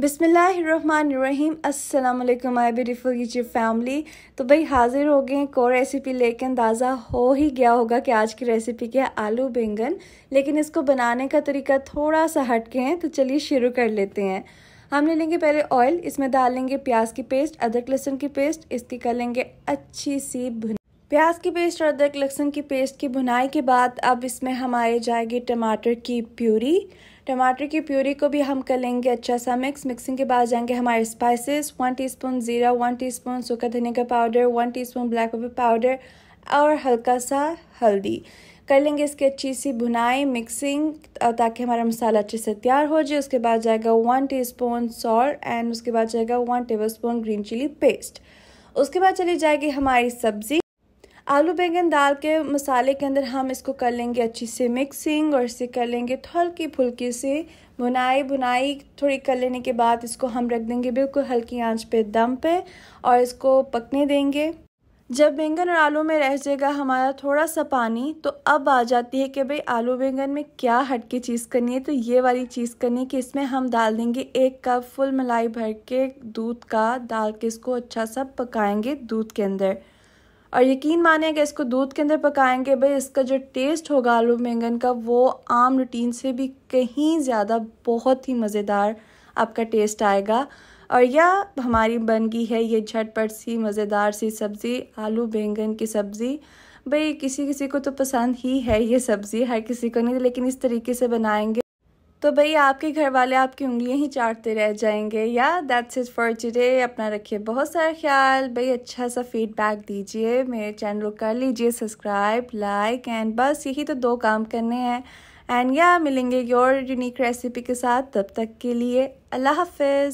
बिसमीम् अल्लाम आई beautiful YouTube family तो भाई हाज़िर हो गए एक और रेसिपी लेके अंदाज़ा हो ही गया होगा कि आज की रेसिपी क्या आलू बैंगन लेकिन इसको बनाने का तरीका थोड़ा सा हट के हैं तो चलिए शुरू कर लेते हैं हम ले लेंगे पहले ऑयल इसमें डाल लेंगे प्याज की पेस्ट अदरक लहसुन की पेस्ट इसकी कर लेंगे अच्छी सी भुन प्याज की पेस्ट और अदरक लहसुन की पेस्ट की भुनाई के बाद अब इसमें हमारे जाएगी टमाटर की प्यूरी टमाटर की प्यूरी को भी हम कर लेंगे अच्छा सा मिक्स मिक्सिंग के बाद जाएंगे हमारे स्पाइसेस वन टीस्पून ज़ीरा वन टीस्पून सूखा धनिया का powder one teaspoon black pepper powder और हल्का सा हल्दी कर लेंगे इसकी अच्छी सी भुनाई मिक्सिंग ताकि हमारा मसाला अच्छे से तैयार हो जाए उसके बाद जाएगा वन स्पून सॉल्ट एंड उसके बाद जाएगा one table green chilli paste उसके बाद चली जाएगी हमारी सब्ज़ी आलू बैंगन दाल के मसाले के अंदर हम इसको कर लेंगे अच्छी से मिक्सिंग और इसे कर लेंगे हल्की फुल्की से बुनाई बुनाई थोड़ी कर लेने के बाद इसको हम रख देंगे बिल्कुल हल्की आंच पे दम पे और इसको पकने देंगे जब बैंगन और आलू में रह जाएगा हमारा थोड़ा सा पानी तो अब आ जाती है कि भाई आलू बैंगन में क्या हटके चीज़ करनी है तो ये वाली चीज़ करनी है कि इसमें हम डाल देंगे एक कप फुल मलाई भर के दूध का डाल के इसको अच्छा सा पकाएंगे दूध के अंदर और यकीन माने कि इसको दूध के अंदर पकाएंगे भाई इसका जो टेस्ट होगा आलू बैंगन का वो आम रूटीन से भी कहीं ज़्यादा बहुत ही मज़ेदार आपका टेस्ट आएगा और यह हमारी बन गई है ये झटपट सी मज़ेदार सी सब्ज़ी आलू बैंगन की सब्ज़ी भाई किसी किसी को तो पसंद ही है ये सब्ज़ी हर किसी को नहीं लेकिन इस तरीके से बनाएंगे तो भाई आपके घर वाले आपकी उंगलियां ही चाटते रह जाएंगे या दैट्स इट फॉर टुडे अपना रखिए बहुत सारा ख्याल भाई अच्छा सा फीडबैक दीजिए मेरे चैनल को कर लीजिए सब्सक्राइब लाइक एंड बस यही तो दो काम करने हैं एंड या मिलेंगे योर यूनिक रेसिपी के साथ तब तक के लिए अल्लाह हाफिज़